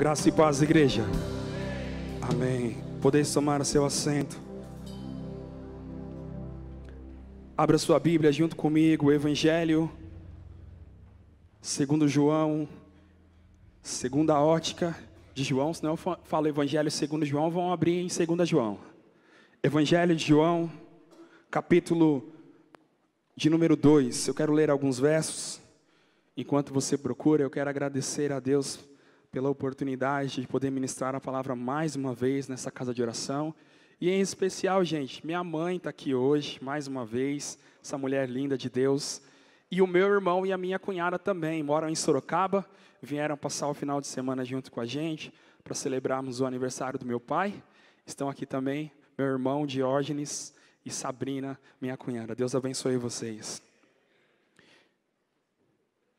Graça e paz, igreja. Amém. Poder tomar seu assento. Abra sua Bíblia junto comigo, Evangelho, segundo João, segunda ótica de João, senão eu falo Evangelho segundo João, vão abrir em segunda João. Evangelho de João, capítulo de número 2. Eu quero ler alguns versos. Enquanto você procura, eu quero agradecer a Deus pela oportunidade de poder ministrar a palavra mais uma vez nessa casa de oração. E em especial, gente, minha mãe está aqui hoje, mais uma vez, essa mulher linda de Deus. E o meu irmão e a minha cunhada também moram em Sorocaba, vieram passar o final de semana junto com a gente para celebrarmos o aniversário do meu pai. Estão aqui também meu irmão Diógenes e Sabrina, minha cunhada. Deus abençoe vocês.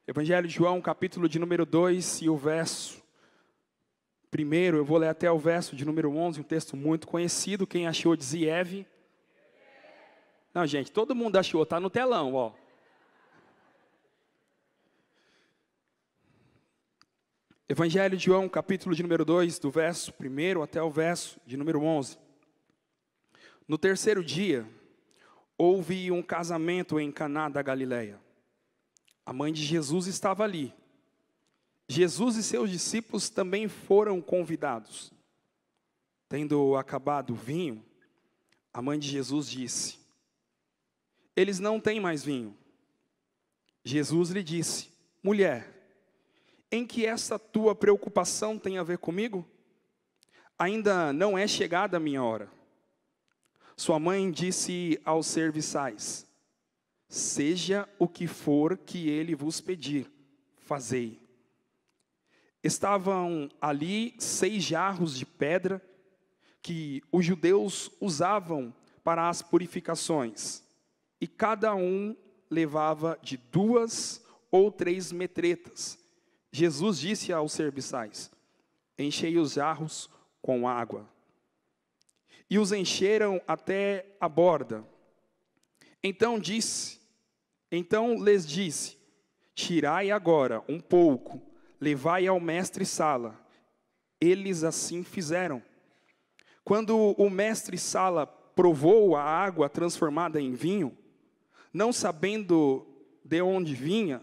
Evangelho de João, capítulo de número 2 e o verso Primeiro, eu vou ler até o verso de número 11, um texto muito conhecido. Quem achou, diz Eve? Não, gente, todo mundo achou, está no telão, ó. Evangelho de João, capítulo de número 2, do verso 1 até o verso de número 11. No terceiro dia, houve um casamento em Caná da Galileia. A mãe de Jesus estava ali. Jesus e seus discípulos também foram convidados. Tendo acabado o vinho, a mãe de Jesus disse: Eles não têm mais vinho. Jesus lhe disse: Mulher, em que essa tua preocupação tem a ver comigo? Ainda não é chegada a minha hora. Sua mãe disse aos serviçais: Seja o que for que ele vos pedir, fazei. Estavam ali seis jarros de pedra que os judeus usavam para as purificações, e cada um levava de duas ou três metretas. Jesus disse aos serviçais: Enchei os jarros com água. E os encheram até a borda. Então disse: Então lhes disse: Tirai agora um pouco Levai ao mestre Sala. Eles assim fizeram. Quando o mestre Sala provou a água transformada em vinho, não sabendo de onde vinha,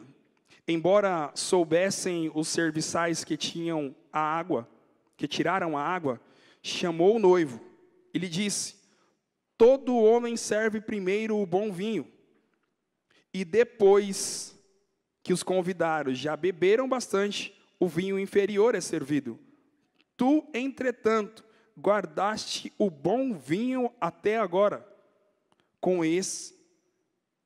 embora soubessem os serviçais que tinham a água, que tiraram a água, chamou o noivo e lhe disse: Todo homem serve primeiro o bom vinho, e depois que os convidados já beberam bastante, o vinho inferior é servido. Tu, entretanto, guardaste o bom vinho até agora. Com esse,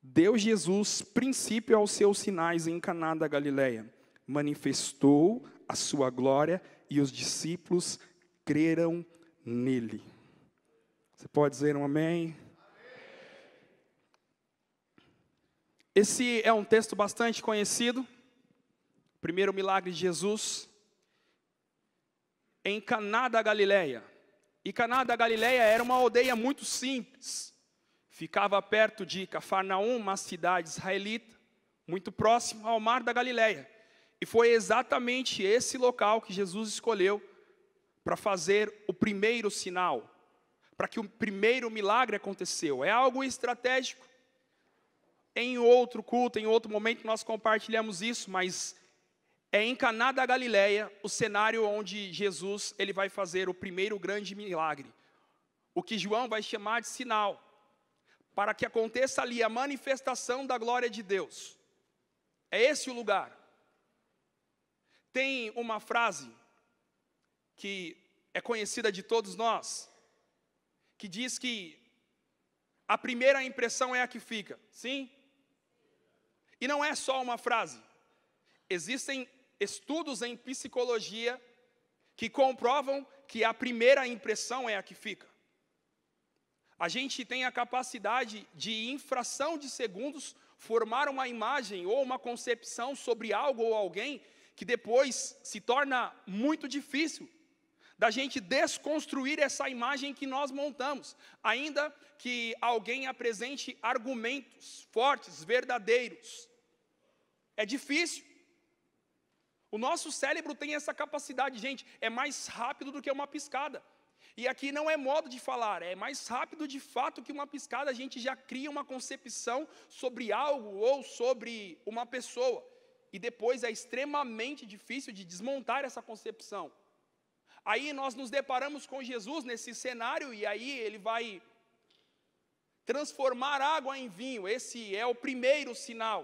deu Jesus princípio aos seus sinais em Caná da Galileia. Manifestou a sua glória e os discípulos creram nele. Você pode dizer um amém? Esse é um texto bastante conhecido. Primeiro milagre de Jesus em Caná da Galileia. E Caná da Galileia era uma aldeia muito simples. Ficava perto de Cafarnaum, uma cidade israelita, muito próximo ao mar da Galileia. E foi exatamente esse local que Jesus escolheu para fazer o primeiro sinal, para que o primeiro milagre aconteceu. É algo estratégico em outro culto, em outro momento, nós compartilhamos isso, mas é em Caná da Galileia o cenário onde Jesus ele vai fazer o primeiro grande milagre, o que João vai chamar de sinal, para que aconteça ali a manifestação da glória de Deus. É esse o lugar. Tem uma frase que é conhecida de todos nós, que diz que a primeira impressão é a que fica, sim? E não é só uma frase. Existem estudos em psicologia que comprovam que a primeira impressão é a que fica. A gente tem a capacidade de, em fração de segundos, formar uma imagem ou uma concepção sobre algo ou alguém que depois se torna muito difícil da gente desconstruir essa imagem que nós montamos, ainda que alguém apresente argumentos fortes, verdadeiros. É difícil. O nosso cérebro tem essa capacidade, gente, é mais rápido do que uma piscada. E aqui não é modo de falar, é mais rápido de fato que uma piscada, a gente já cria uma concepção sobre algo ou sobre uma pessoa. E depois é extremamente difícil de desmontar essa concepção. Aí nós nos deparamos com Jesus nesse cenário, e aí ele vai transformar água em vinho. Esse é o primeiro sinal.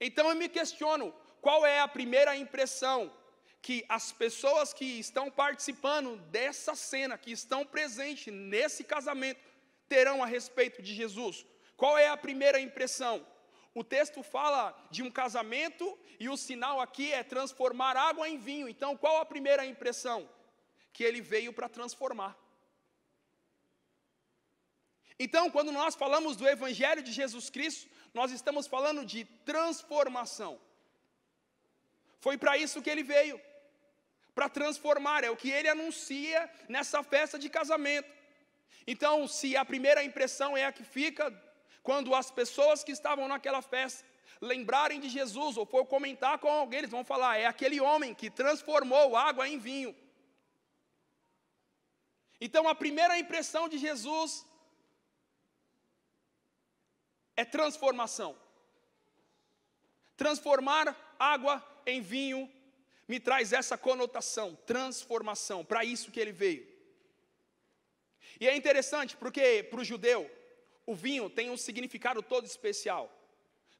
Então eu me questiono: qual é a primeira impressão que as pessoas que estão participando dessa cena, que estão presentes nesse casamento, terão a respeito de Jesus? Qual é a primeira impressão? O texto fala de um casamento e o sinal aqui é transformar água em vinho. Então, qual a primeira impressão? Que ele veio para transformar. Então, quando nós falamos do Evangelho de Jesus Cristo, nós estamos falando de transformação. Foi para isso que ele veio para transformar, é o que ele anuncia nessa festa de casamento. Então, se a primeira impressão é a que fica, quando as pessoas que estavam naquela festa lembrarem de Jesus ou for comentar com alguém, eles vão falar: é aquele homem que transformou água em vinho. Então, a primeira impressão de Jesus é transformação. Transformar água em vinho me traz essa conotação, transformação, para isso que ele veio. E é interessante porque para o judeu, o vinho tem um significado todo especial.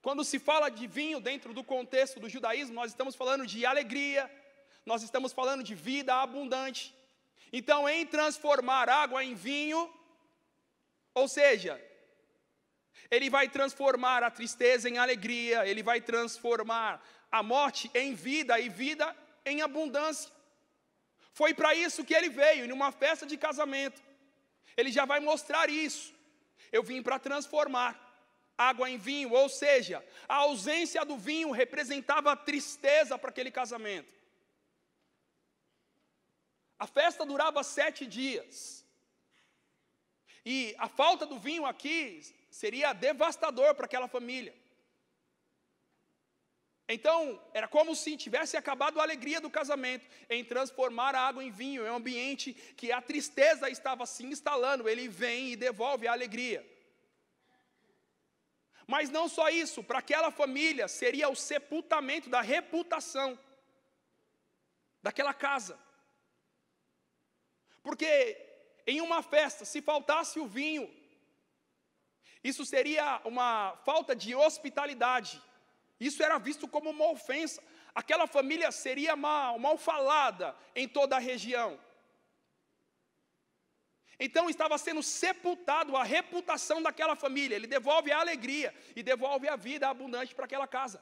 Quando se fala de vinho dentro do contexto do judaísmo, nós estamos falando de alegria, nós estamos falando de vida abundante. Então, em transformar água em vinho, ou seja, ele vai transformar a tristeza em alegria, ele vai transformar a morte em vida e vida em abundância. Foi para isso que ele veio, em uma festa de casamento. Ele já vai mostrar isso. Eu vim para transformar água em vinho, ou seja, a ausência do vinho representava tristeza para aquele casamento. A festa durava sete dias. E a falta do vinho aqui seria devastador para aquela família. Então, era como se tivesse acabado a alegria do casamento em transformar a água em vinho, é um ambiente que a tristeza estava se instalando, ele vem e devolve a alegria. Mas não só isso, para aquela família seria o sepultamento da reputação daquela casa. Porque em uma festa, se faltasse o vinho, isso seria uma falta de hospitalidade. Isso era visto como uma ofensa. Aquela família seria mal, mal falada em toda a região. Então estava sendo sepultado a reputação daquela família. Ele devolve a alegria e devolve a vida abundante para aquela casa.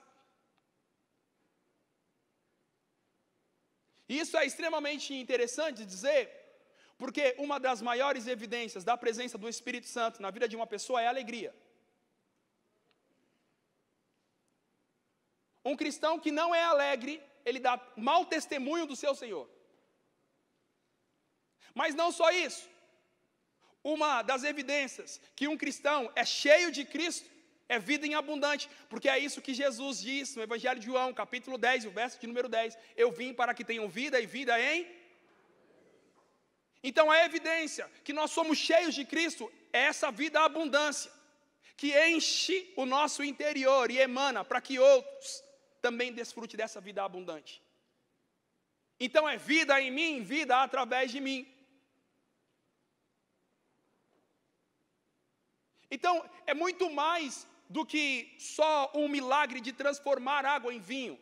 Isso é extremamente interessante dizer, porque uma das maiores evidências da presença do Espírito Santo na vida de uma pessoa é a alegria. Um cristão que não é alegre, ele dá mau testemunho do seu Senhor. Mas não só isso. Uma das evidências que um cristão é cheio de Cristo é vida em abundante, porque é isso que Jesus diz no Evangelho de João, capítulo 10, o verso de número 10. Eu vim para que tenham vida e vida em então a é evidência que nós somos cheios de Cristo é essa vida abundância, que enche o nosso interior e emana para que outros também desfrutem dessa vida abundante. Então é vida em mim, vida através de mim. Então é muito mais do que só um milagre de transformar água em vinho.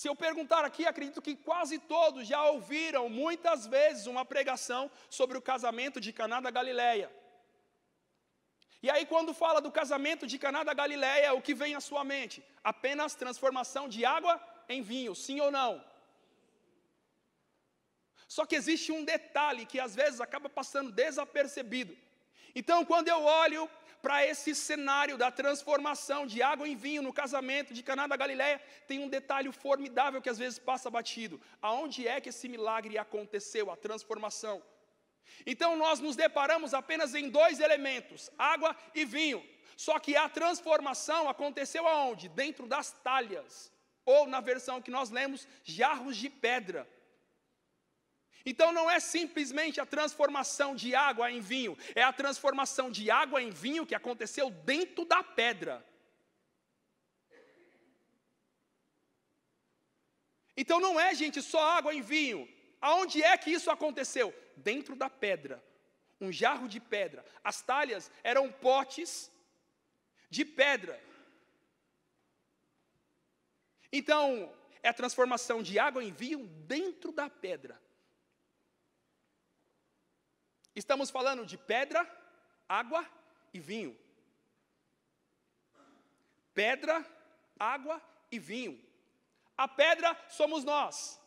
Se eu perguntar aqui, acredito que quase todos já ouviram muitas vezes uma pregação sobre o casamento de Caná da Galileia. E aí quando fala do casamento de Caná da Galileia, o que vem à sua mente? Apenas transformação de água em vinho, sim ou não? Só que existe um detalhe que às vezes acaba passando desapercebido. Então, quando eu olho para esse cenário da transformação de água em vinho no casamento de Caná da Galileia, tem um detalhe formidável que às vezes passa batido. Aonde é que esse milagre aconteceu, a transformação? Então nós nos deparamos apenas em dois elementos, água e vinho. Só que a transformação aconteceu aonde? Dentro das talhas, ou na versão que nós lemos, jarros de pedra. Então não é simplesmente a transformação de água em vinho, é a transformação de água em vinho que aconteceu dentro da pedra. Então não é, gente, só água em vinho. Aonde é que isso aconteceu? Dentro da pedra. Um jarro de pedra. As talhas eram potes de pedra. Então, é a transformação de água em vinho dentro da pedra. Estamos falando de pedra, água e vinho. Pedra, água e vinho. A pedra somos nós.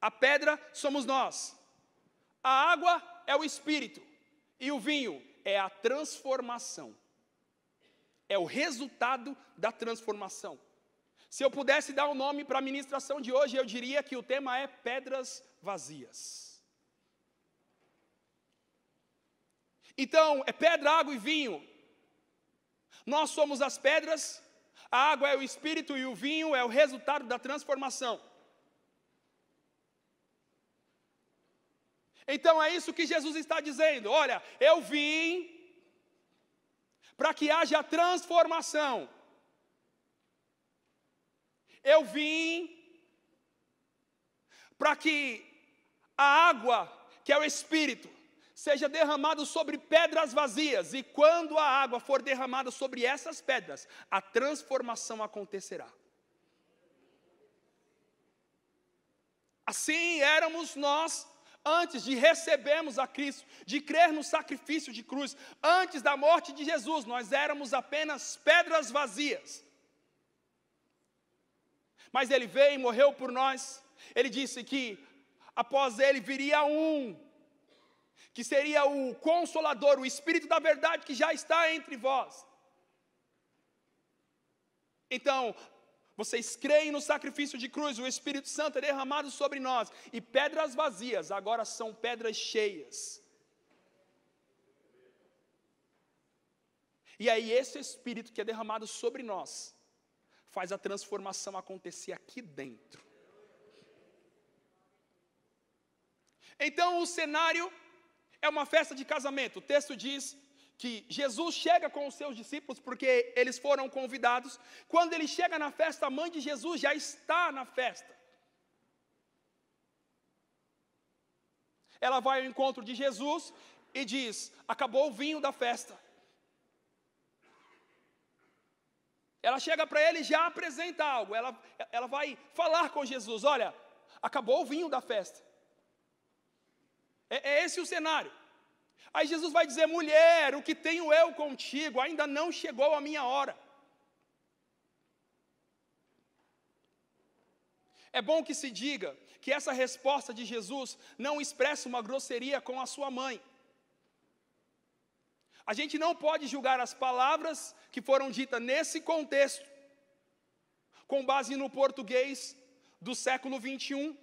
A pedra somos nós. A água é o espírito. E o vinho é a transformação. É o resultado da transformação. Se eu pudesse dar um nome para a ministração de hoje, eu diria que o tema é pedras vazias. Então, é pedra, água e vinho. Nós somos as pedras, a água é o espírito e o vinho é o resultado da transformação. Então é isso que Jesus está dizendo: olha, eu vim para que haja transformação. Eu vim para que a água, que é o espírito, seja derramado sobre pedras vazias, e quando a água for derramada sobre essas pedras, a transformação acontecerá. Assim éramos nós antes de recebermos a Cristo, de crer no sacrifício de cruz, antes da morte de Jesus, nós éramos apenas pedras vazias. Mas ele veio e morreu por nós. Ele disse que após ele viria um que seria o consolador, o espírito da verdade que já está entre vós. Então, vocês creem no sacrifício de cruz, o Espírito Santo é derramado sobre nós, e pedras vazias agora são pedras cheias. E aí, esse Espírito que é derramado sobre nós, faz a transformação acontecer aqui dentro. Então, o cenário é uma festa de casamento. O texto diz que Jesus chega com os seus discípulos porque eles foram convidados. Quando ele chega na festa, a mãe de Jesus já está na festa. Ela vai ao encontro de Jesus e diz: Acabou o vinho da festa. Ela chega para ele e já apresenta algo. Ela, ela vai falar com Jesus: Olha, acabou o vinho da festa. É, é esse o cenário. Aí Jesus vai dizer: mulher, o que tenho eu contigo? Ainda não chegou a minha hora. É bom que se diga que essa resposta de Jesus não expressa uma grosseria com a sua mãe. A gente não pode julgar as palavras que foram ditas nesse contexto, com base no português do século 21,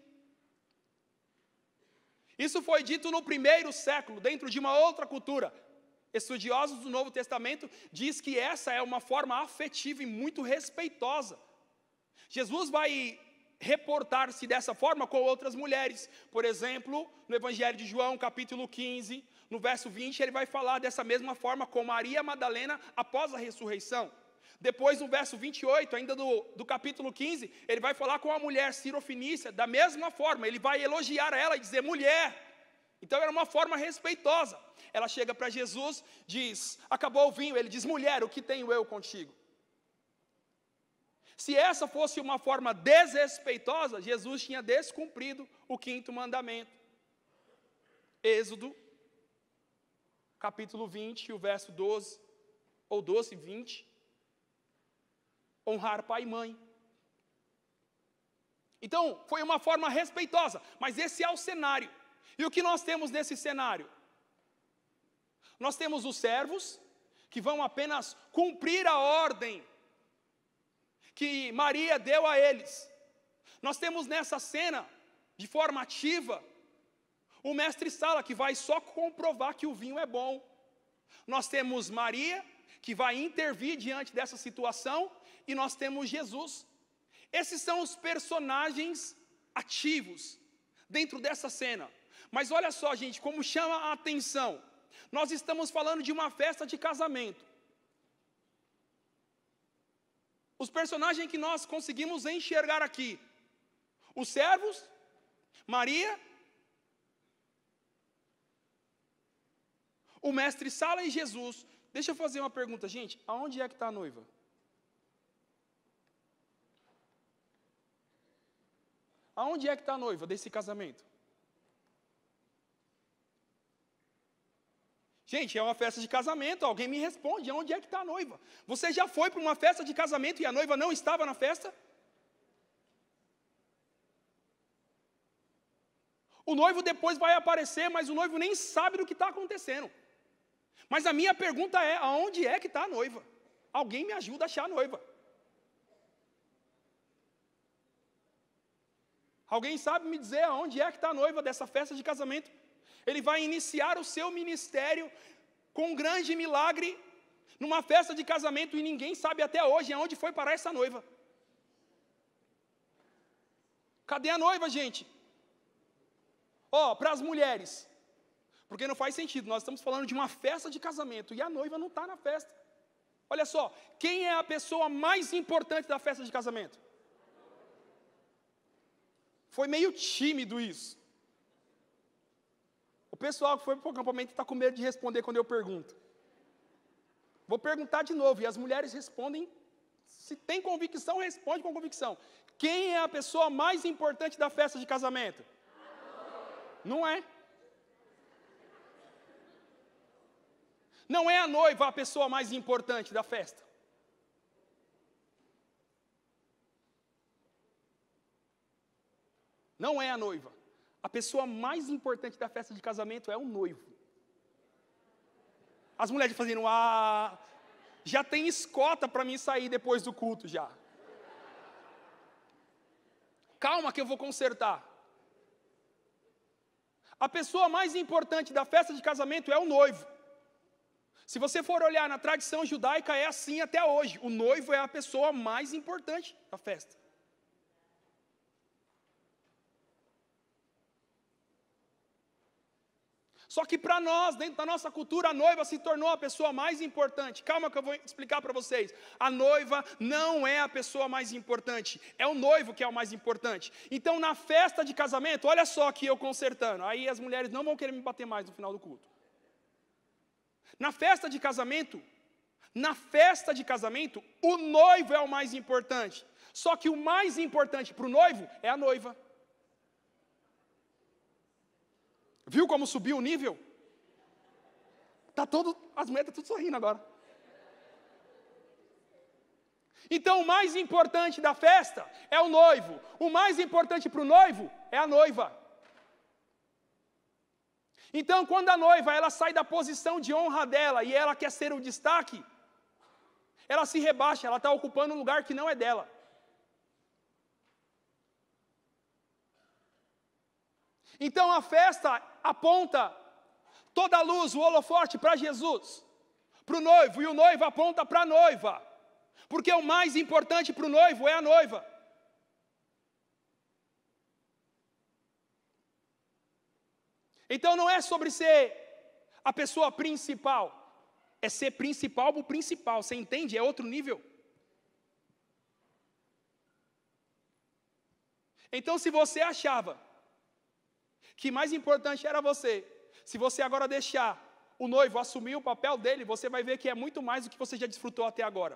isso foi dito no primeiro século, dentro de uma outra cultura. Estudiosos do Novo Testamento diz que essa é uma forma afetiva e muito respeitosa. Jesus vai reportar-se dessa forma com outras mulheres. Por exemplo, no Evangelho de João, capítulo 15, no verso 20, ele vai falar dessa mesma forma com Maria Madalena após a ressurreição. Depois, no verso 28, ainda do, do capítulo 15, ele vai falar com a mulher sirofinícia, da mesma forma, ele vai elogiar ela e dizer: mulher. Então era uma forma respeitosa. Ela chega para Jesus, diz: acabou o vinho. Ele diz: mulher, o que tenho eu contigo? Se essa fosse uma forma desrespeitosa, Jesus tinha descumprido o quinto mandamento. Êxodo, capítulo 20, o verso 12, ou 12, 20 honrar pai e mãe. Então, foi uma forma respeitosa, mas esse é o cenário. E o que nós temos nesse cenário? Nós temos os servos, que vão apenas cumprir a ordem que Maria deu a eles. Nós temos nessa cena, de forma ativa, o mestre Sala, que vai só comprovar que o vinho é bom. Nós temos Maria, que vai intervir diante dessa situação, e nós temos Jesus. Esses são os personagens ativos dentro dessa cena. Mas olha só, gente, como chama a atenção. Nós estamos falando de uma festa de casamento. Os personagens que nós conseguimos enxergar aqui: os servos, Maria, o mestre Sala e Jesus. Deixa eu fazer uma pergunta, gente: aonde é que está a noiva? Aonde é que está a noiva desse casamento? Gente, é uma festa de casamento, alguém me responde, aonde é que está a noiva? Você já foi para uma festa de casamento e a noiva não estava na festa? O noivo depois vai aparecer, mas o noivo nem sabe do que está acontecendo. Mas a minha pergunta é: aonde é que está a noiva? Alguém me ajuda a achar a noiva. Alguém sabe me dizer aonde é que está a noiva dessa festa de casamento? Ele vai iniciar o seu ministério com um grande milagre numa festa de casamento e ninguém sabe até hoje aonde foi parar essa noiva. Cadê a noiva, gente? Ó, oh, para as mulheres, porque não faz sentido, nós estamos falando de uma festa de casamento e a noiva não está na festa. Olha só, quem é a pessoa mais importante da festa de casamento? Foi meio tímido isso. O pessoal que foi para o acampamento está com medo de responder quando eu pergunto. Vou perguntar de novo, e as mulheres respondem, se tem convicção, responde com convicção. Quem é a pessoa mais importante da festa de casamento? Não é. Não é a noiva a pessoa mais importante da festa. não é a noiva. A pessoa mais importante da festa de casamento é o noivo. As mulheres fazendo, ah, já tem escota para mim sair depois do culto já. Calma que eu vou consertar. A pessoa mais importante da festa de casamento é o noivo. Se você for olhar na tradição judaica, é assim até hoje. O noivo é a pessoa mais importante da festa. Só que para nós, dentro da nossa cultura, a noiva se tornou a pessoa mais importante. Calma que eu vou explicar para vocês. A noiva não é a pessoa mais importante, é o noivo que é o mais importante. Então, na festa de casamento, olha só que eu consertando. Aí as mulheres não vão querer me bater mais no final do culto. Na festa de casamento, na festa de casamento, o noivo é o mais importante. Só que o mais importante para o noivo é a noiva. Viu como subiu o nível? Tá todo, as mulheres estão tá tudo sorrindo agora. Então, o mais importante da festa é o noivo. O mais importante para o noivo é a noiva. Então, quando a noiva ela sai da posição de honra dela e ela quer ser o destaque, ela se rebaixa, ela está ocupando um lugar que não é dela. Então a festa aponta toda a luz, o holoforte para Jesus, para o noivo, e o noivo aponta para a noiva, porque o mais importante para o noivo é a noiva. Então não é sobre ser a pessoa principal, é ser principal para principal, você entende? É outro nível. Então, se você achava que mais importante era você. Se você agora deixar o noivo assumir o papel dele, você vai ver que é muito mais do que você já desfrutou até agora.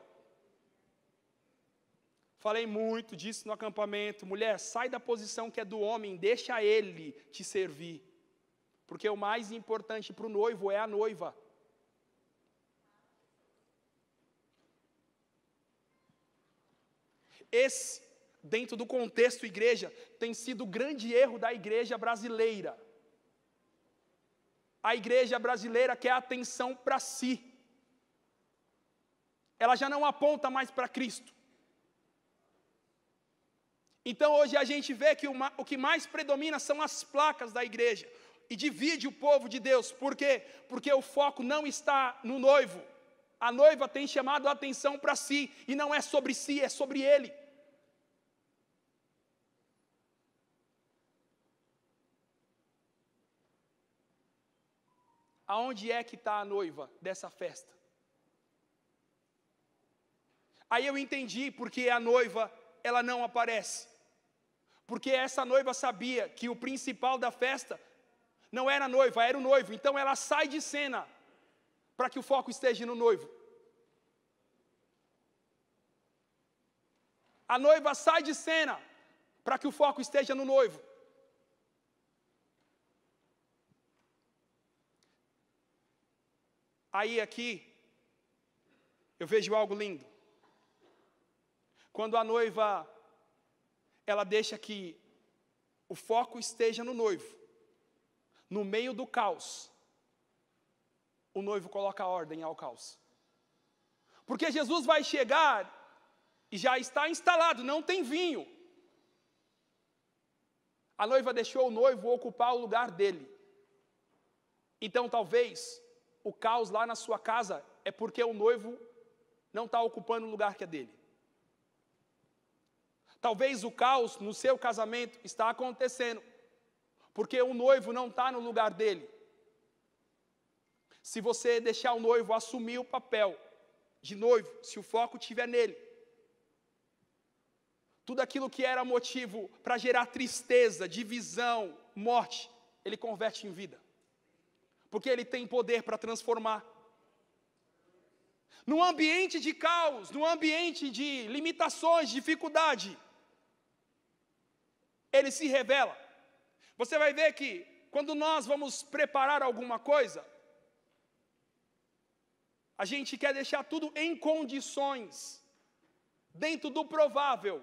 Falei muito disso no acampamento. Mulher, sai da posição que é do homem, deixa ele te servir. Porque o mais importante para o noivo é a noiva. Esse dentro do contexto igreja, tem sido o grande erro da igreja brasileira. A igreja brasileira quer atenção para si. Ela já não aponta mais para Cristo. Então hoje a gente vê que uma, o que mais predomina são as placas da igreja e divide o povo de Deus. Por quê? Porque o foco não está no noivo. A noiva tem chamado a atenção para si e não é sobre si, é sobre ele. aonde é que está a noiva dessa festa? Aí eu entendi porque a noiva ela não aparece. Porque essa noiva sabia que o principal da festa não era a noiva, era o noivo. Então ela sai de cena para que o foco esteja no noivo. A noiva sai de cena para que o foco esteja no noivo. Aí aqui, eu vejo algo lindo. Quando a noiva, ela deixa que o foco esteja no noivo, no meio do caos, o noivo coloca ordem ao caos. Porque Jesus vai chegar e já está instalado, não tem vinho. A noiva deixou o noivo ocupar o lugar dele. Então, talvez, o caos lá na sua casa é porque o noivo não está ocupando o lugar que é dele. Talvez o caos no seu casamento está acontecendo porque o noivo não está no lugar dele. Se você deixar o noivo assumir o papel de noivo, se o foco estiver nele, tudo aquilo que era motivo para gerar tristeza, divisão, morte, ele converte em vida porque Ele tem poder para transformar. No ambiente de caos, no ambiente de limitações, dificuldade, Ele se revela. Você vai ver que quando nós vamos preparar alguma coisa, a gente quer deixar tudo em condições, dentro do provável,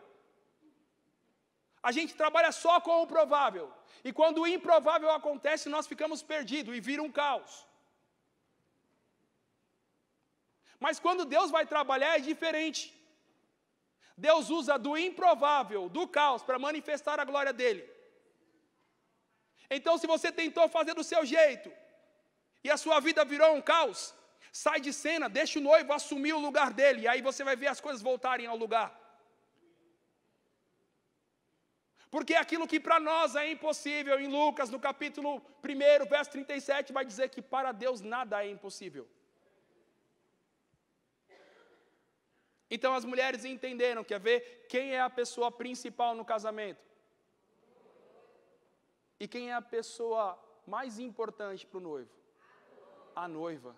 a gente trabalha só com o provável. E quando o improvável acontece, nós ficamos perdidos e vira um caos. Mas quando Deus vai trabalhar é diferente. Deus usa do improvável, do caos, para manifestar a glória dele. Então, se você tentou fazer do seu jeito e a sua vida virou um caos, sai de cena, deixa o noivo assumir o lugar dele, e aí você vai ver as coisas voltarem ao lugar. Porque aquilo que para nós é impossível, em Lucas, no capítulo 1, verso 37, vai dizer que para Deus nada é impossível. Então as mulheres entenderam, quer ver? Quem é a pessoa principal no casamento? E quem é a pessoa mais importante para o noivo? A noiva.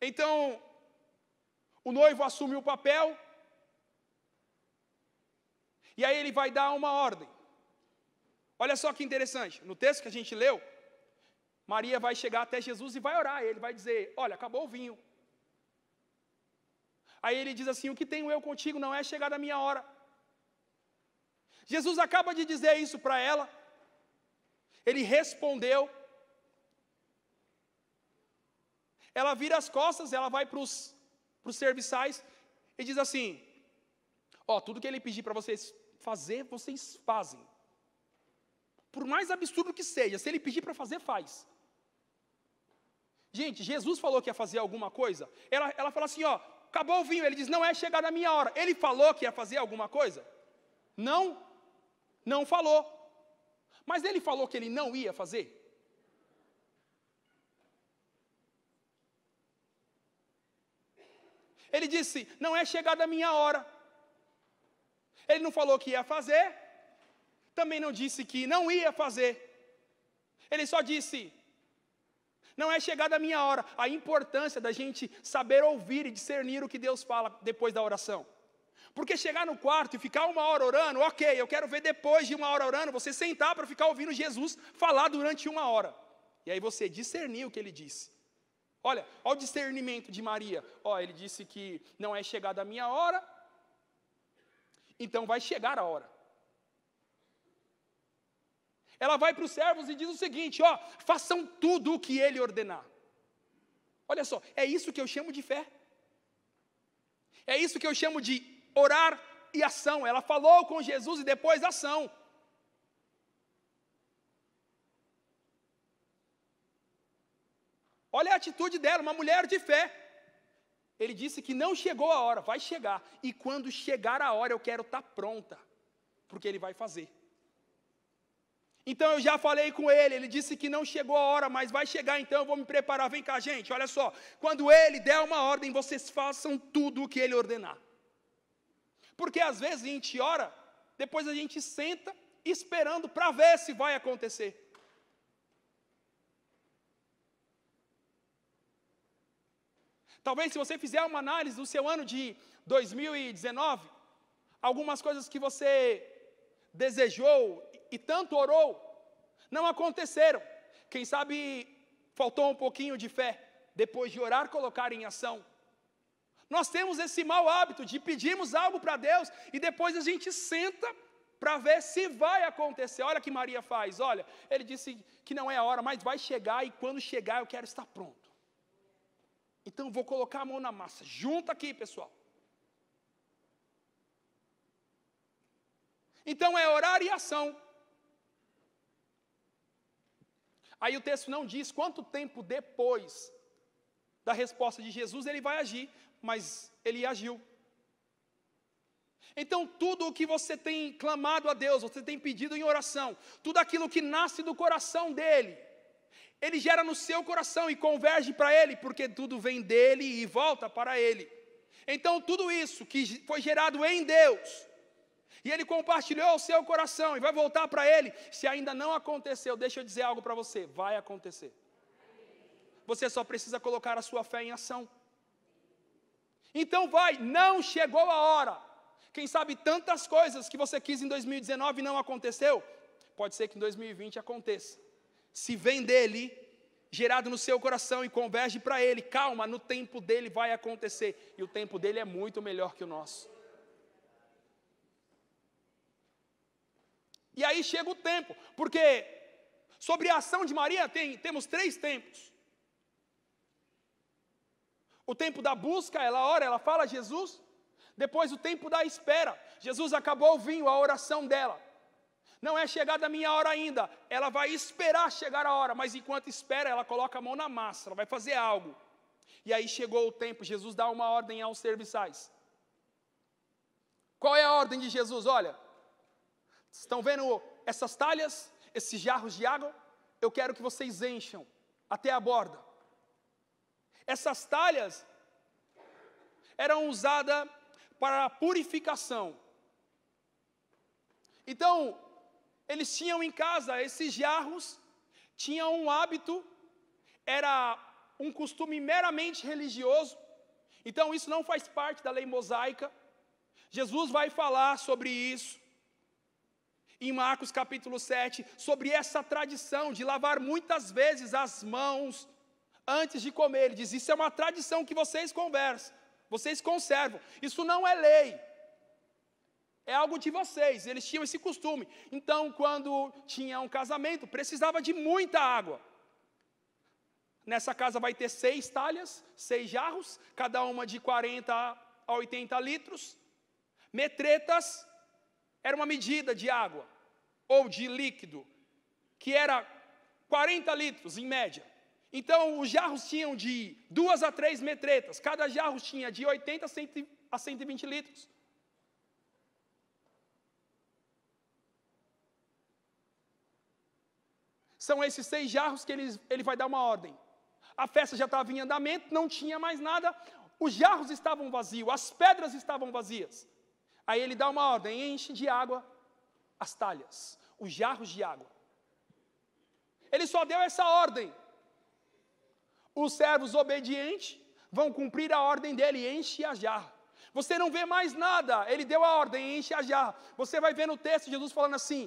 Então, o noivo assume o papel. E aí ele vai dar uma ordem. Olha só que interessante. No texto que a gente leu, Maria vai chegar até Jesus e vai orar. Ele vai dizer: Olha, acabou o vinho. Aí ele diz assim: O que tenho eu contigo não é chegada a minha hora. Jesus acaba de dizer isso para ela. Ele respondeu. Ela vira as costas, ela vai para os para os serviçais e diz assim: Ó, tudo que ele pedir para vocês fazer, vocês fazem. Por mais absurdo que seja, se ele pedir para fazer, faz. Gente, Jesus falou que ia fazer alguma coisa. Ela, ela fala assim: ó, acabou o vinho. Ele diz: não é chegada a minha hora. Ele falou que ia fazer alguma coisa? Não, não falou. Mas ele falou que ele não ia fazer? Ele disse: Não é chegada a minha hora. Ele não falou que ia fazer, também não disse que não ia fazer. Ele só disse: Não é chegada a minha hora. A importância da gente saber ouvir e discernir o que Deus fala depois da oração. Porque chegar no quarto e ficar uma hora orando, ok, eu quero ver depois de uma hora orando, você sentar para ficar ouvindo Jesus falar durante uma hora. E aí você discernir o que ele disse. Olha, olha o discernimento de Maria. Ó, ele disse que não é chegada a minha hora, então vai chegar a hora. Ela vai para os servos e diz o seguinte: ó, façam tudo o que ele ordenar. Olha só, é isso que eu chamo de fé. É isso que eu chamo de orar e ação. Ela falou com Jesus e depois ação. Olha a atitude dela, uma mulher de fé. Ele disse que não chegou a hora, vai chegar. E quando chegar a hora, eu quero estar tá pronta, porque ele vai fazer. Então eu já falei com ele, ele disse que não chegou a hora, mas vai chegar, então eu vou me preparar. Vem cá, gente, olha só. Quando ele der uma ordem, vocês façam tudo o que ele ordenar. Porque às vezes a gente ora, depois a gente senta esperando para ver se vai acontecer. Talvez se você fizer uma análise do seu ano de 2019, algumas coisas que você desejou e tanto orou não aconteceram. Quem sabe faltou um pouquinho de fé depois de orar, colocar em ação. Nós temos esse mau hábito de pedirmos algo para Deus e depois a gente senta para ver se vai acontecer. Olha o que Maria faz, olha, ele disse que não é a hora, mas vai chegar e quando chegar eu quero estar pronto. Então vou colocar a mão na massa. Junta aqui, pessoal. Então é orar e ação. Aí o texto não diz quanto tempo depois da resposta de Jesus ele vai agir, mas ele agiu. Então, tudo o que você tem clamado a Deus, você tem pedido em oração, tudo aquilo que nasce do coração dele, ele gera no seu coração e converge para ele, porque tudo vem dele e volta para ele. Então, tudo isso que foi gerado em Deus, e ele compartilhou o seu coração e vai voltar para ele, se ainda não aconteceu, deixa eu dizer algo para você: vai acontecer. Você só precisa colocar a sua fé em ação. Então, vai, não chegou a hora. Quem sabe tantas coisas que você quis em 2019 e não aconteceu, pode ser que em 2020 aconteça se vem dele, gerado no seu coração e converge para ele. Calma, no tempo dele vai acontecer. E o tempo dele é muito melhor que o nosso. E aí chega o tempo, porque sobre a ação de Maria tem, temos três tempos. O tempo da busca, ela ora, ela fala a Jesus. Depois o tempo da espera. Jesus acabou o vinho, a oração dela. Não é chegada a minha hora ainda. Ela vai esperar chegar a hora, mas enquanto espera, ela coloca a mão na massa, ela vai fazer algo. E aí chegou o tempo, Jesus dá uma ordem aos serviçais. Qual é a ordem de Jesus? Olha, estão vendo essas talhas, esses jarros de água? Eu quero que vocês encham até a borda. Essas talhas eram usadas para a purificação. Então, eles tinham em casa esses jarros, tinham um hábito, era um costume meramente religioso, então isso não faz parte da lei mosaica. Jesus vai falar sobre isso em Marcos capítulo 7, sobre essa tradição de lavar muitas vezes as mãos antes de comer. Ele diz: Isso é uma tradição que vocês conversam, vocês conservam. Isso não é lei, é algo de vocês, eles tinham esse costume. Então, quando tinha um casamento, precisava de muita água. Nessa casa vai ter seis talhas, seis jarros, cada uma de 40 a 80 litros. Metretas era uma medida de água, ou de líquido, que era 40 litros em média. Então, os jarros tinham de duas a três metretas, cada jarro tinha de 80 a 120 litros. São esses seis jarros que ele, ele vai dar uma ordem. A festa já estava em andamento, não tinha mais nada, os jarros estavam vazios, as pedras estavam vazias. Aí ele dá uma ordem: enche de água as talhas, os jarros de água. Ele só deu essa ordem. Os servos obedientes vão cumprir a ordem dele: enche a jarra. Você não vê mais nada, ele deu a ordem: enche a jarra. Você vai ver no texto Jesus falando assim: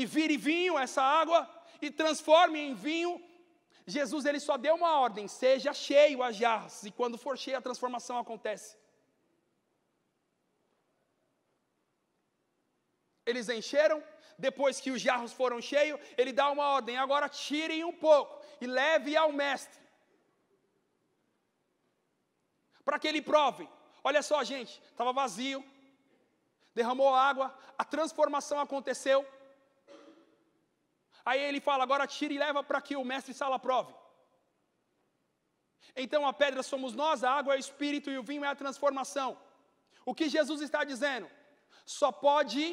e vire vinho essa água, e transforme em vinho. Jesus ele só deu uma ordem: seja cheio as jarras, e quando for cheio, a transformação acontece. Eles encheram, depois que os jarros foram cheios, ele dá uma ordem: agora tirem um pouco e leve ao mestre, para que ele prove. Olha só, gente, estava vazio, derramou água, a transformação aconteceu. Aí ele fala: agora tira e leva para que o mestre sala prove. Então a pedra somos nós, a água é o espírito e o vinho é a transformação. O que Jesus está dizendo? Só pode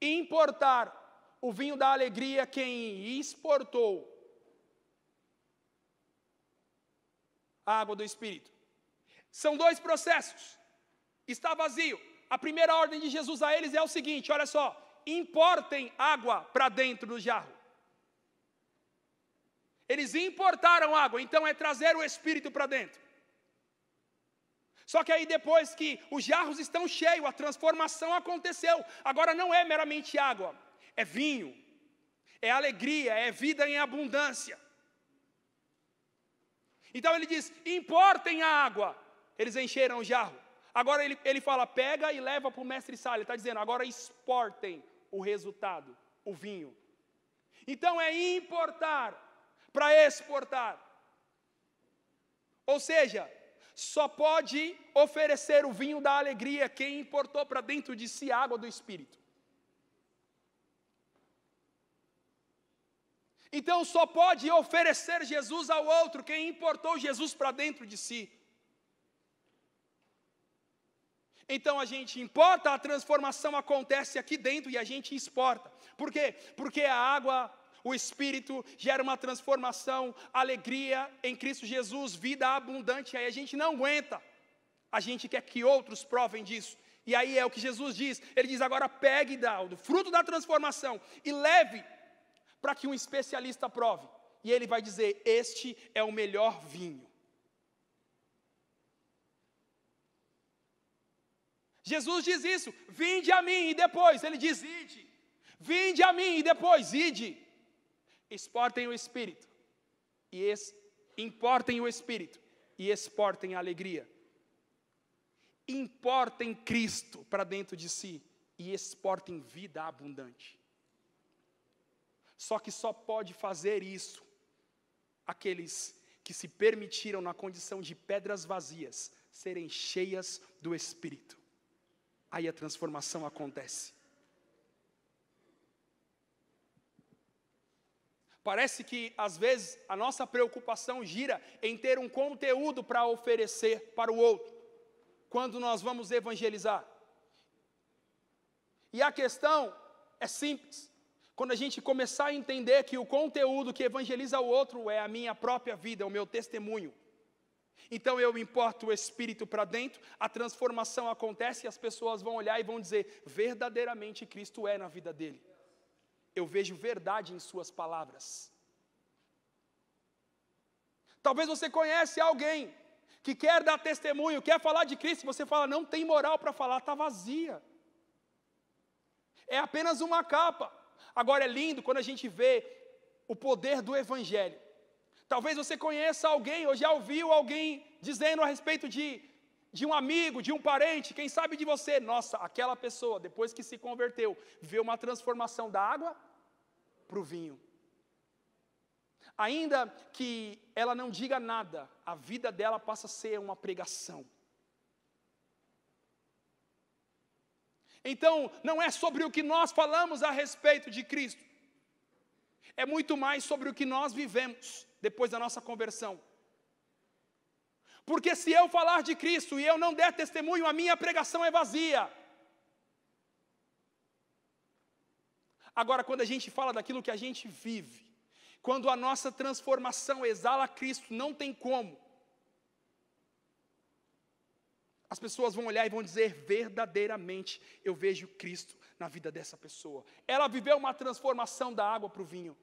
importar o vinho da alegria quem exportou a água do espírito. São dois processos. Está vazio. A primeira ordem de Jesus a eles é o seguinte: olha só, importem água para dentro do jarro. Eles importaram água, então é trazer o espírito para dentro. Só que aí depois que os jarros estão cheios, a transformação aconteceu. Agora não é meramente água, é vinho, é alegria, é vida em abundância. Então ele diz: importem a água. Eles encheram o jarro. Agora ele, ele fala: pega e leva para o mestre Sala. Ele está dizendo: agora exportem o resultado, o vinho. Então é importar para exportar. Ou seja, só pode oferecer o vinho da alegria quem importou para dentro de si a água do espírito. Então só pode oferecer Jesus ao outro quem importou Jesus para dentro de si. Então a gente importa, a transformação acontece aqui dentro e a gente exporta. Por quê? Porque a água, o espírito gera uma transformação, alegria em Cristo Jesus, vida abundante. Aí a gente não aguenta. A gente quer que outros provem disso. E aí é o que Jesus diz. Ele diz: agora pegue da, fruto da transformação e leve para que um especialista prove. E ele vai dizer: este é o melhor vinho. Jesus diz isso: vinde a mim e depois, ele diz: ide. Vinde a mim e depois, ide. Exportem o espírito, e es, importem o espírito, e exportem a alegria. Importem Cristo para dentro de si, e exportem vida abundante. Só que só pode fazer isso aqueles que se permitiram, na condição de pedras vazias, serem cheias do Espírito aí a transformação acontece. Parece que às vezes a nossa preocupação gira em ter um conteúdo para oferecer para o outro, quando nós vamos evangelizar. E a questão é simples. Quando a gente começar a entender que o conteúdo que evangeliza o outro é a minha própria vida, o meu testemunho, então eu importo o espírito para dentro, a transformação acontece e as pessoas vão olhar e vão dizer: verdadeiramente Cristo é na vida dele. Eu vejo verdade em suas palavras. Talvez você conhece alguém que quer dar testemunho, quer falar de Cristo, você fala: não tem moral para falar, está vazia. É apenas uma capa. Agora é lindo quando a gente vê o poder do Evangelho Talvez você conheça alguém ou já ouviu alguém dizendo a respeito de, de um amigo, de um parente, quem sabe de você. Nossa, aquela pessoa, depois que se converteu, vê uma transformação da água para o vinho. Ainda que ela não diga nada, a vida dela passa a ser uma pregação. Então, não é sobre o que nós falamos a respeito de Cristo, é muito mais sobre o que nós vivemos depois da nossa conversão. Porque se eu falar de Cristo e eu não der testemunho, a minha pregação é vazia. Agora, quando a gente fala daquilo que a gente vive, quando a nossa transformação exala Cristo, não tem como. As pessoas vão olhar e vão dizer: verdadeiramente eu vejo Cristo na vida dessa pessoa. Ela viveu uma transformação da água para o vinho.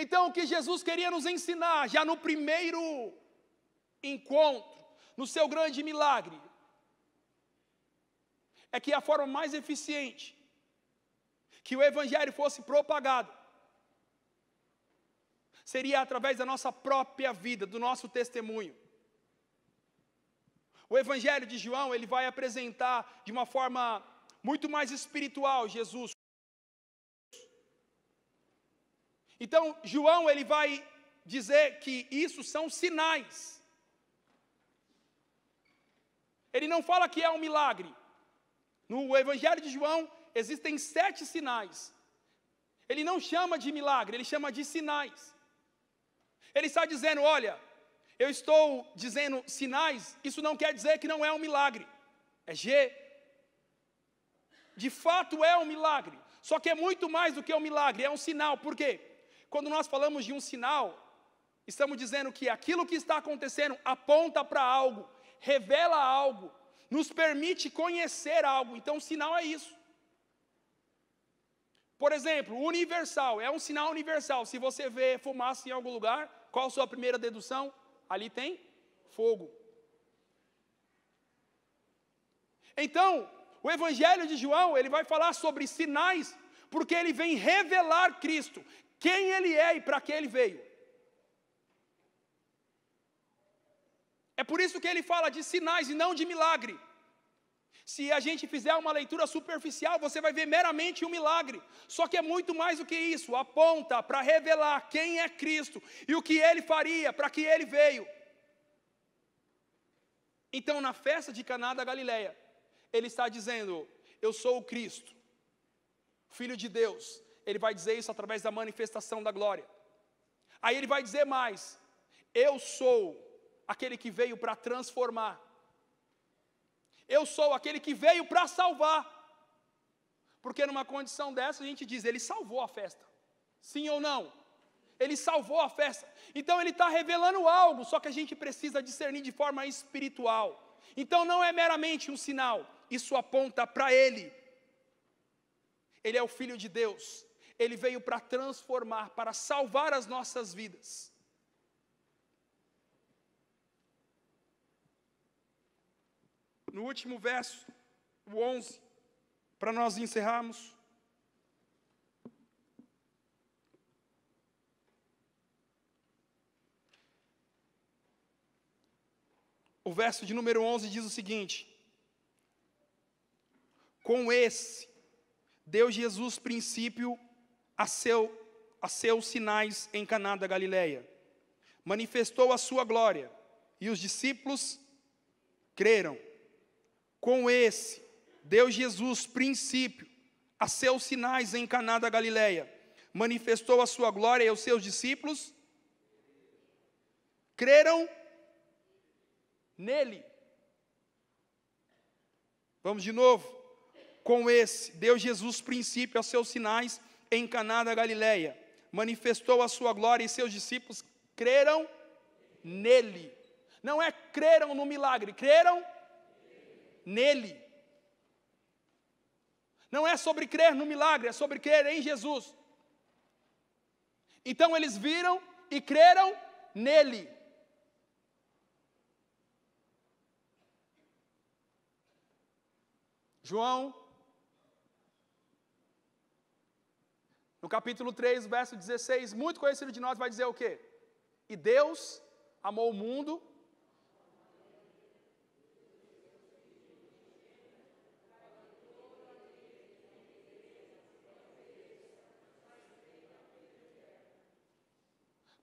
Então, o que Jesus queria nos ensinar já no primeiro encontro, no seu grande milagre, é que a forma mais eficiente que o Evangelho fosse propagado seria através da nossa própria vida, do nosso testemunho. O Evangelho de João, ele vai apresentar de uma forma muito mais espiritual Jesus Então, João ele vai dizer que isso são sinais. Ele não fala que é um milagre. No Evangelho de João existem sete sinais. Ele não chama de milagre, ele chama de sinais. Ele está dizendo: olha, eu estou dizendo sinais, isso não quer dizer que não é um milagre. É G. De fato é um milagre. Só que é muito mais do que um milagre, é um sinal. Por quê? Quando nós falamos de um sinal, estamos dizendo que aquilo que está acontecendo aponta para algo, revela algo, nos permite conhecer algo. Então, sinal é isso. Por exemplo, universal, é um sinal universal. Se você vê fumaça em algum lugar, qual a sua primeira dedução? Ali tem fogo. Então, o evangelho de João, ele vai falar sobre sinais, porque ele vem revelar Cristo quem ele é e para que ele veio. É por isso que ele fala de sinais e não de milagre. Se a gente fizer uma leitura superficial, você vai ver meramente um milagre. Só que é muito mais do que isso aponta para revelar quem é Cristo e o que ele faria, para que ele veio. Então, na festa de Caná da Galileia, ele está dizendo: Eu sou o Cristo, filho de Deus, ele vai dizer isso através da manifestação da glória. Aí ele vai dizer mais: Eu sou aquele que veio para transformar. Eu sou aquele que veio para salvar. Porque numa condição dessa a gente diz: Ele salvou a festa. Sim ou não? Ele salvou a festa. Então ele está revelando algo, só que a gente precisa discernir de forma espiritual. Então não é meramente um sinal, isso aponta para ele. Ele é o Filho de Deus ele veio para transformar, para salvar as nossas vidas. No último verso, o 11, para nós encerrarmos. O verso de número 11 diz o seguinte: Com esse, deu Jesus princípio a, seu, a seus sinais em Caná da Galileia. Manifestou a sua glória, e os discípulos creram. Com esse, deu Jesus princípio a seus sinais em Caná da Galileia. Manifestou a sua glória e os seus discípulos creram nele. Vamos de novo. Com esse, deu Jesus princípio a seus sinais em Caná da Galileia, manifestou a sua glória e seus discípulos creram nele. Não é creram no milagre, creram nele. Não é sobre crer no milagre, é sobre crer em Jesus. Então eles viram e creram nele. João No capítulo 3, verso 16, muito conhecido de nós, vai dizer o quê? E Deus amou o mundo.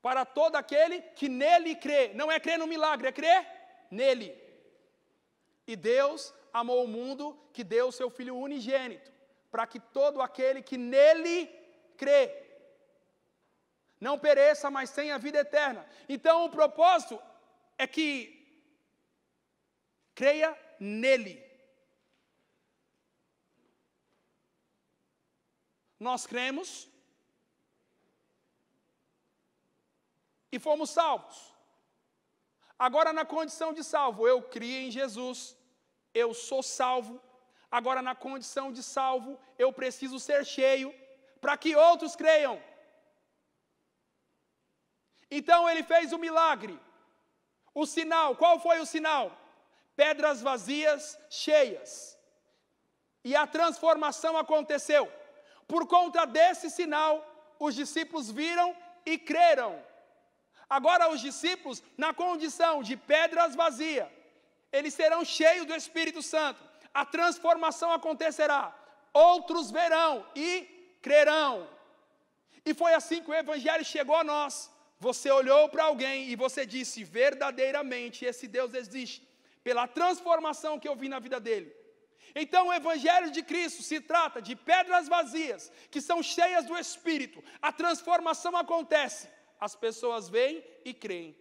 Para todo aquele que nele crê, não é crer no milagre, é crer nele. E Deus amou o mundo que deu o seu Filho unigênito, para que todo aquele que nele crê. Não pereça, mas tenha vida eterna. Então o propósito é que creia nele. Nós cremos e fomos salvos. Agora, na condição de salvo, eu criei em Jesus, eu sou salvo. Agora, na condição de salvo, eu preciso ser cheio para que outros creiam. Então ele fez o um milagre. O sinal, qual foi o sinal? Pedras vazias, cheias. E a transformação aconteceu. Por conta desse sinal, os discípulos viram e creram. Agora, os discípulos, na condição de pedras vazias, eles serão cheios do Espírito Santo. A transformação acontecerá. Outros verão e crerão. E foi assim que o Evangelho chegou a nós. Você olhou para alguém e você disse: verdadeiramente esse Deus existe, pela transformação que eu vi na vida dele. Então, o Evangelho de Cristo se trata de pedras vazias, que são cheias do Espírito. A transformação acontece, as pessoas veem e creem.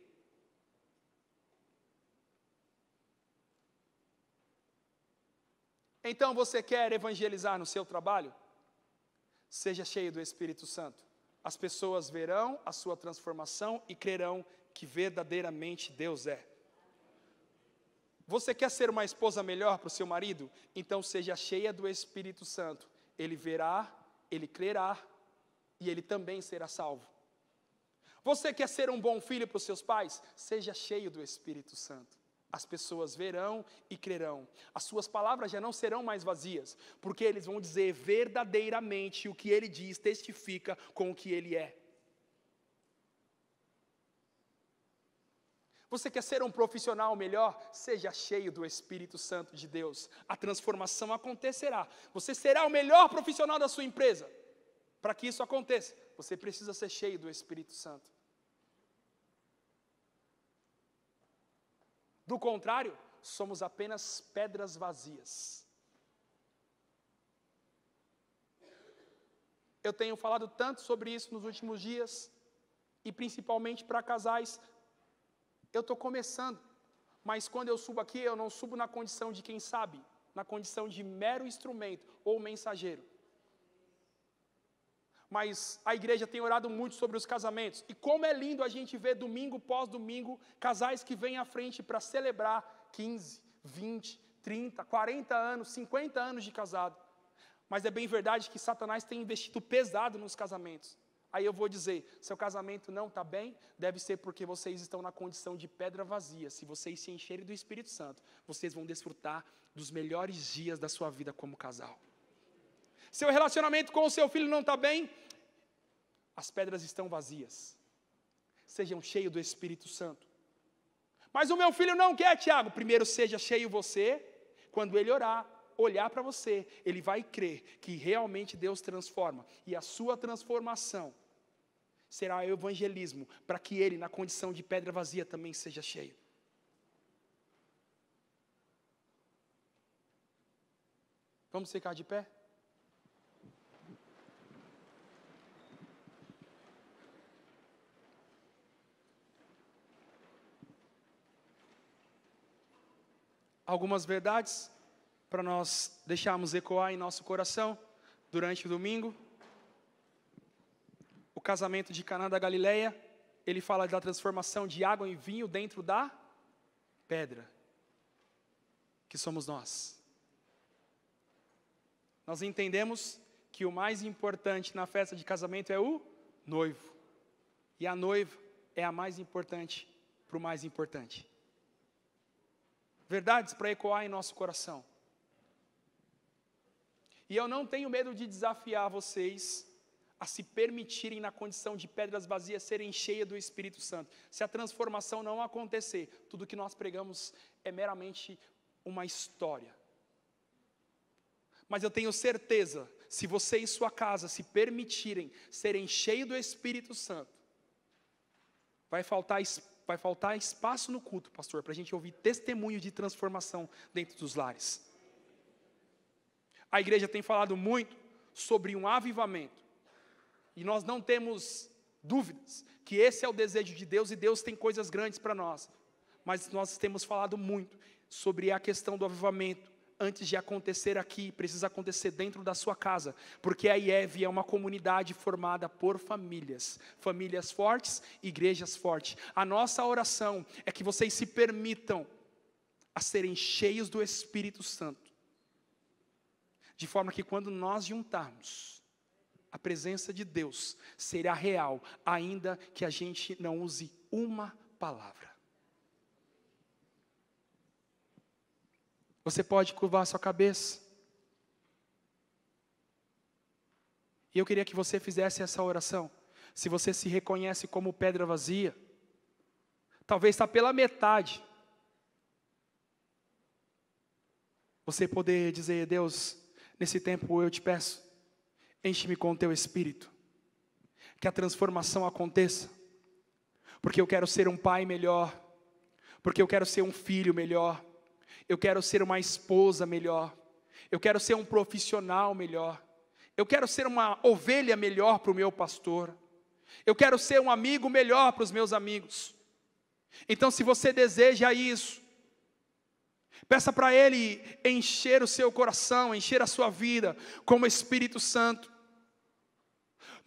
Então, você quer evangelizar no seu trabalho? Seja cheio do Espírito Santo. As pessoas verão a sua transformação e crerão que verdadeiramente Deus é. Você quer ser uma esposa melhor para o seu marido? Então seja cheia do Espírito Santo. Ele verá, ele crerá e ele também será salvo. Você quer ser um bom filho para os seus pais? Seja cheio do Espírito Santo. As pessoas verão e crerão. As suas palavras já não serão mais vazias, porque eles vão dizer verdadeiramente o que ele diz, testifica com o que ele é. Você quer ser um profissional melhor? Seja cheio do Espírito Santo de Deus. A transformação acontecerá. Você será o melhor profissional da sua empresa. Para que isso aconteça, você precisa ser cheio do Espírito Santo. Do contrário, somos apenas pedras vazias. Eu tenho falado tanto sobre isso nos últimos dias, e principalmente para casais. Eu estou começando, mas quando eu subo aqui, eu não subo na condição de quem sabe, na condição de mero instrumento ou mensageiro. Mas a igreja tem orado muito sobre os casamentos. E como é lindo a gente ver domingo pós domingo casais que vêm à frente para celebrar 15, 20, 30, 40 anos, 50 anos de casado. Mas é bem verdade que Satanás tem investido pesado nos casamentos. Aí eu vou dizer: seu casamento não está bem, deve ser porque vocês estão na condição de pedra vazia. Se vocês se encherem do Espírito Santo, vocês vão desfrutar dos melhores dias da sua vida como casal. Seu relacionamento com o seu filho não está bem? As pedras estão vazias. Sejam cheios do Espírito Santo. Mas o meu filho não quer, Tiago. Primeiro seja cheio você, quando ele orar, olhar para você, ele vai crer que realmente Deus transforma. E a sua transformação será o evangelismo, para que ele, na condição de pedra vazia, também seja cheio. Vamos ficar de pé? algumas verdades para nós deixarmos ecoar em nosso coração durante o domingo. O casamento de Caná da Galileia, ele fala da transformação de água em vinho dentro da pedra, que somos nós. Nós entendemos que o mais importante na festa de casamento é o noivo. E a noiva é a mais importante para o mais importante verdades para ecoar em nosso coração. E eu não tenho medo de desafiar vocês a se permitirem, na condição de pedras vazias, serem cheias do Espírito Santo. Se a transformação não acontecer, tudo que nós pregamos é meramente uma história. Mas eu tenho certeza, se você e sua casa se permitirem serem cheios do Espírito Santo, vai faltar espaço vai faltar espaço no culto, pastor, para a gente ouvir testemunho de transformação dentro dos lares. A igreja tem falado muito sobre um avivamento, e nós não temos dúvidas que esse é o desejo de Deus e Deus tem coisas grandes para nós, mas nós temos falado muito sobre a questão do avivamento antes de acontecer aqui, precisa acontecer dentro da sua casa, porque a IEV é uma comunidade formada por famílias, famílias fortes, igrejas fortes. A nossa oração é que vocês se permitam a serem cheios do Espírito Santo, de forma que quando nós juntarmos, a presença de Deus será real, ainda que a gente não use uma palavra. Você pode curvar a sua cabeça. E eu queria que você fizesse essa oração. Se você se reconhece como pedra vazia, talvez está pela metade. Você poder dizer, Deus, nesse tempo eu te peço, enche-me com o teu espírito, que a transformação aconteça, porque eu quero ser um pai melhor, porque eu quero ser um filho melhor, eu quero ser uma esposa melhor. Eu quero ser um profissional melhor. Eu quero ser uma ovelha melhor para o meu pastor. Eu quero ser um amigo melhor para os meus amigos. Então, se você deseja isso, peça para Ele encher o seu coração, encher a sua vida com o Espírito Santo.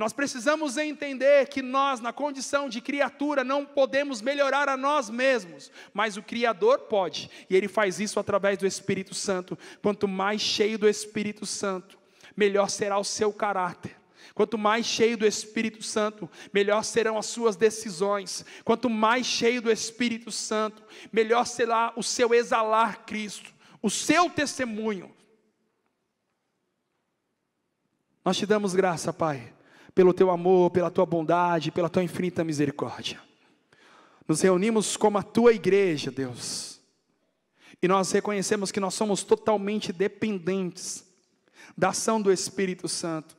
Nós precisamos entender que nós, na condição de criatura, não podemos melhorar a nós mesmos, mas o Criador pode, e Ele faz isso através do Espírito Santo. Quanto mais cheio do Espírito Santo, melhor será o seu caráter. Quanto mais cheio do Espírito Santo, melhor serão as suas decisões. Quanto mais cheio do Espírito Santo, melhor será o seu exalar Cristo, o seu testemunho. Nós te damos graça, Pai pelo teu amor, pela tua bondade, pela tua infinita misericórdia. Nos reunimos como a tua igreja, Deus, e nós reconhecemos que nós somos totalmente dependentes da ação do Espírito Santo.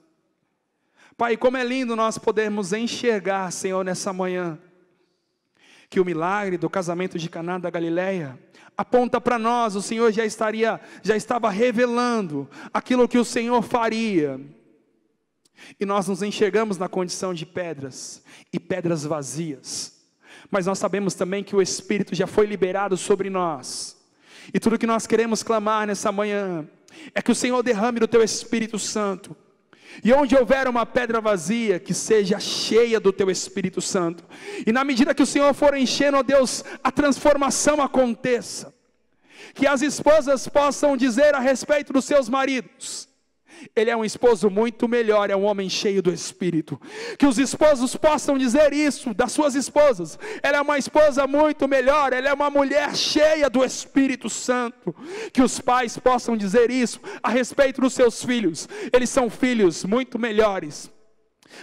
Pai, como é lindo nós podermos enxergar, Senhor, nessa manhã, que o milagre do casamento de Caná da Galileia aponta para nós, o Senhor já estaria, já estava revelando aquilo que o Senhor faria e nós nos enxergamos na condição de pedras e pedras vazias. Mas nós sabemos também que o Espírito já foi liberado sobre nós. E tudo que nós queremos clamar nessa manhã é que o Senhor derrame do teu Espírito Santo. E onde houver uma pedra vazia, que seja cheia do teu Espírito Santo. E na medida que o Senhor for enchendo, ó Deus, a transformação aconteça. Que as esposas possam dizer a respeito dos seus maridos: ele é um esposo muito melhor, é um homem cheio do espírito. Que os esposos possam dizer isso das suas esposas. Ela é uma esposa muito melhor, ela é uma mulher cheia do Espírito Santo. Que os pais possam dizer isso a respeito dos seus filhos. Eles são filhos muito melhores.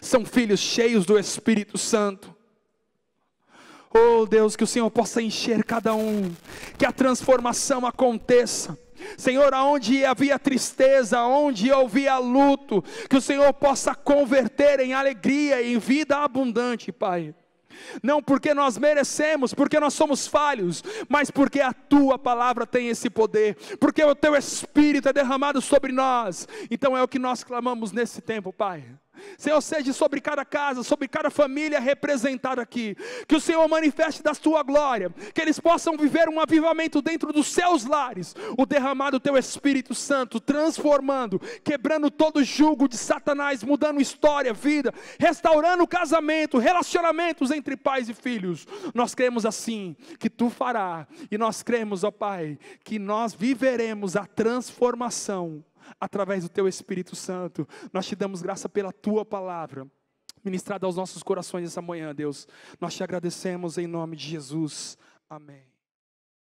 São filhos cheios do Espírito Santo. Oh Deus, que o Senhor possa encher cada um, que a transformação aconteça Senhor, aonde havia tristeza, aonde havia luto, que o Senhor possa converter em alegria e em vida abundante, Pai não porque nós merecemos, porque nós somos falhos, mas porque a tua palavra tem esse poder, porque o teu espírito é derramado sobre nós. Então é o que nós clamamos nesse tempo, Pai. Senhor, seja sobre cada casa, sobre cada família representada aqui. Que o Senhor manifeste da sua glória, que eles possam viver um avivamento dentro dos seus lares, o derramado do teu Espírito Santo, transformando, quebrando todo jugo de Satanás, mudando história, vida, restaurando o casamento, relacionamentos entre pais e filhos. Nós cremos assim que tu farás, e nós cremos, ó Pai, que nós viveremos a transformação através do teu Espírito Santo. Nós te damos graça pela tua palavra ministrada aos nossos corações essa manhã, Deus. Nós te agradecemos em nome de Jesus. Amém.